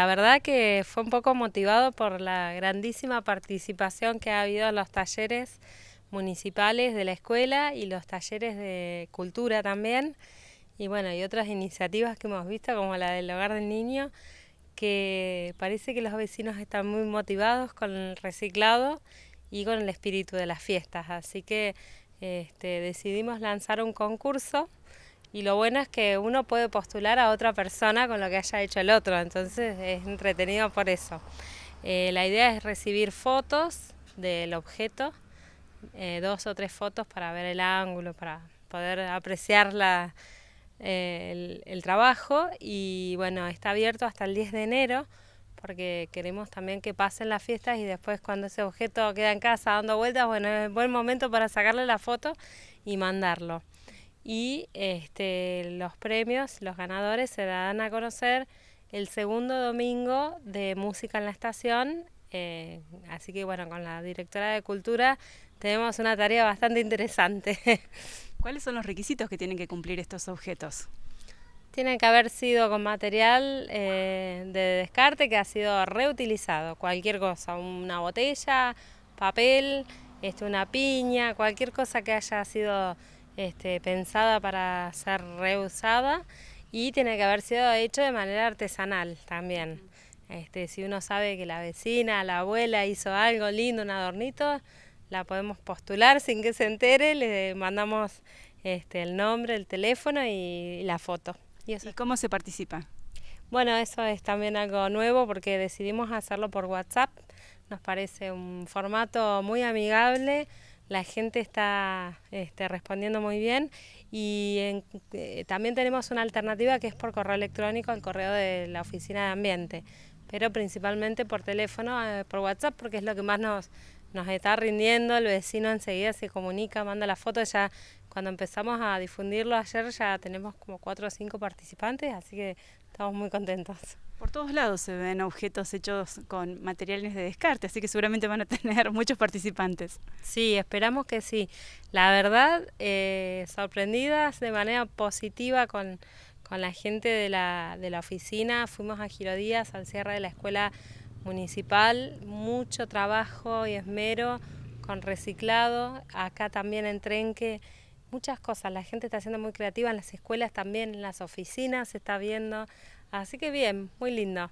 La verdad que fue un poco motivado por la grandísima participación que ha habido en los talleres municipales de la escuela y los talleres de cultura también. Y bueno, y otras iniciativas que hemos visto, como la del hogar del niño, que parece que los vecinos están muy motivados con el reciclado y con el espíritu de las fiestas. Así que este, decidimos lanzar un concurso y lo bueno es que uno puede postular a otra persona con lo que haya hecho el otro, entonces es entretenido por eso. Eh, la idea es recibir fotos del objeto, eh, dos o tres fotos para ver el ángulo, para poder apreciar eh, el, trabajo y bueno, está abierto hasta el 10 de enero porque queremos también que pasen las fiestas y después cuando ese objeto queda en casa dando vueltas, bueno, es buen momento para sacarle la foto y mandarlo y este, los premios, los ganadores se dan a conocer el segundo domingo de música en la estación. Eh, así que bueno, con la directora de cultura tenemos una tarea bastante interesante. ¿Cuáles son los requisitos que tienen que cumplir estos objetos? Tienen que haber sido con material eh, de descarte que ha sido reutilizado, cualquier cosa, una botella, papel, este, una piña, cualquier cosa que haya sido este, pensada para ser reusada y tiene que haber sido hecho de manera artesanal también. Este, si uno sabe que la vecina, la abuela hizo algo lindo, un adornito, la podemos postular sin que se entere, le mandamos este, el nombre, el teléfono y, la foto. ¿Y, ¿Y cómo se participa? Bueno, eso es también algo nuevo porque decidimos hacerlo por WhatsApp. Nos parece un formato muy amigable la gente está este, respondiendo muy bien y eh, también tenemos una alternativa que es por correo electrónico el correo de la oficina de ambiente, pero principalmente por teléfono, eh, por WhatsApp, porque es lo que más nos, nos está rindiendo, el vecino enseguida se comunica, manda la foto, ya cuando empezamos a difundirlo ayer ya tenemos como cuatro o cinco participantes, así que estamos muy contentos. Por todos lados se ven objetos hechos con materiales de descarte, así que seguramente van a tener muchos participantes. Sí, esperamos que sí. La verdad, eh, sorprendidas de manera positiva con, con la gente de la, de la oficina, fuimos a Girodías, al cierre de la escuela municipal, mucho trabajo y esmero con reciclado, acá también en Trenque muchas cosas. La gente está siendo muy creativa en las escuelas también, en las oficinas se está viendo. Así que bien, muy lindo.